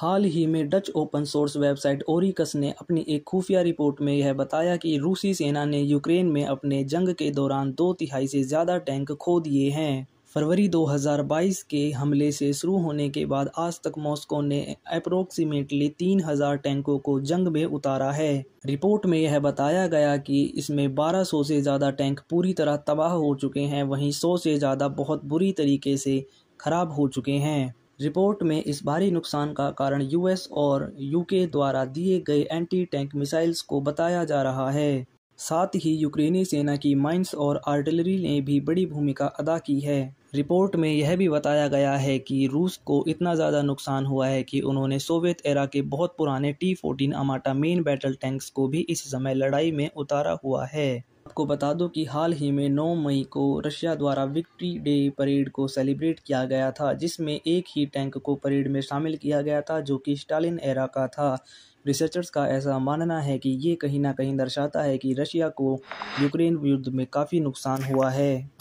हाल ही में Dutch open source website Oryx ने अपनी एक खुफिया रिपोर्ट में यह बताया कि रूसी सेना ने यूक्रेन में अपने जंग के दौरान दो तिहाई से ज़्यादा टैंक खो दिए हैं फरवरी 2022 के हमले से शुरू होने के बाद आज तक मॉस्को ने अप्रोक्सीमेटली 3000 टैंकों को जंग में उतारा है रिपोर्ट में यह बताया गया कि इसमें 1200 से ज़्यादा टैंक पूरी तरह तबाह हो चुके हैं वहीं 100 से ज़्यादा बहुत बुरी तरीके से खराब हो चुके हैं रिपोर्ट में इस भारी नुकसान का कारण यूएस और यूके द्वारा दिए गए एंटी टैंक मिसाइल्स को बताया जा रहा है साथ ही यूक्रेनी सेना की माइंस और आर्टिलरी ने भी बड़ी भूमिका अदा की है रिपोर्ट में यह भी बताया गया है कि रूस को इतना ज़्यादा नुकसान हुआ है कि उन्होंने सोवियत एरा के बहुत पुराने T fourteen Armata main battle tanks को भी इस समय लड़ाई में उतारा हुआ है आपको बता दूं कि हाल ही में 9 मई को रशिया द्वारा विक्ट्री डे परेड को सेलिब्रेट किया गया था जिसमें एक ही टैंक को परेड में शामिल किया गया था जो कि स्टालिन एरा का था रिसर्चर्स का ऐसा मानना है कि ये कहीं ना कहीं दर्शाता है कि रशिया को यूक्रेन युद्ध में काफ़ी नुकसान हुआ है